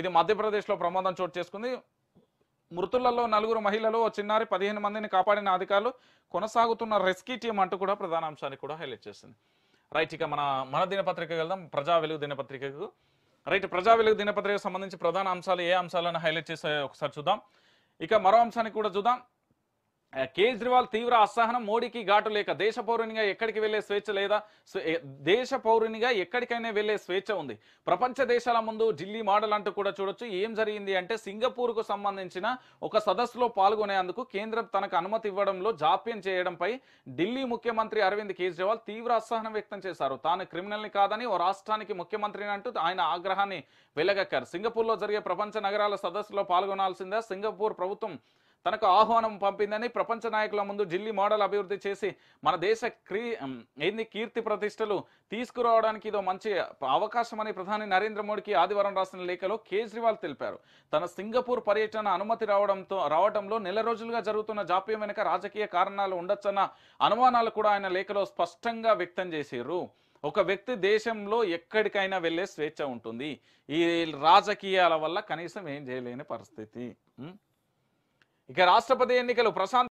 ఇది మధ్యప్రదేశ్లో ప్రమాదం చోటు చేసుకుంది మృతులలో నలుగురు మహిళలు చిన్నారి పదిహేను మందిని కాపాడిన అధికారులు కొనసాగుతున్న రెస్క్యూ టీం అంటూ కూడా ప్రధాన అంశాన్ని కూడా హైలైట్ చేసింది రైట్ ఇక మన మన దినపత్రికకు వెళ్దాం ప్రజా వెలుగు దినపత్రికకు రైట్ ప్రజా వెలుగు దినపత్రికకు సంబంధించి ప్రధాన అంశాలు ఏ అంశాలను హైలైట్ చేసే ఒకసారి చూద్దాం ఇక మరో అంశాన్ని కూడా చూద్దాం కేజ్రీవాల్ తీవ్ర అసహనం మోడీకి ఘాటు లేక దేశ పౌరునిగా ఎక్కడికి వెళ్లే స్వేచ్ఛ లేదా దేశ పౌరునిగా ఎక్కడికైనా వెళ్లే స్వేచ్ఛ ఉంది ప్రపంచ దేశాల ముందు ఢిల్లీ మోడల్ అంటూ కూడా చూడొచ్చు ఏం జరిగింది అంటే కు సంబంధించిన ఒక సదస్సులో పాల్గొనేందుకు కేంద్రం తనకు అనుమతి ఇవ్వడంలో జాప్యం చేయడంపై ఢిల్లీ ముఖ్యమంత్రి అరవింద్ కేజ్రీవాల్ తీవ్ర అసహనం వ్యక్తం చేశారు తాను క్రిమినల్ ని కాదని ఓ రాష్ట్రానికి ముఖ్యమంత్రిని అంటూ ఆయన ఆగ్రహాన్ని వెలగక్కారు సింగపూర్ లో జరిగే ప్రపంచ నగరాల సదస్సులో పాల్గొనాల్సిందే సింగపూర్ ప్రభుత్వం తనకు ఆహ్వానం పంపిందని ప్రపంచ నాయకుల ముందు ఢిల్లీ మోడల్ అభివృద్ధి చేసి మన దేశ క్రీ ఏంది కీర్తి ప్రతిష్టలు తీసుకురావడానికి ఇదో మంచి అవకాశమని ప్రధాని నరేంద్ర మోడీకి ఆదివారం రాసిన లేఖలో కేజ్రీవాల్ తెలిపారు తన సింగపూర్ పర్యటన అనుమతి రావడంతో రావడంలో నెల రోజులుగా జరుగుతున్న జాప్యం వెనుక రాజకీయ కారణాలు ఉండొచ్చన్న అనుమానాలు కూడా ఆయన లేఖలో స్పష్టంగా వ్యక్తం చేశారు ఒక వ్యక్తి దేశంలో ఎక్కడికైనా వెళ్ళే స్వేచ్ఛ ఉంటుంది ఈ రాజకీయాల వల్ల కనీసం ఏం చేయలేని పరిస్థితి ఇక రాష్ట్రపతి ఎన్నికలు ప్రశాంత్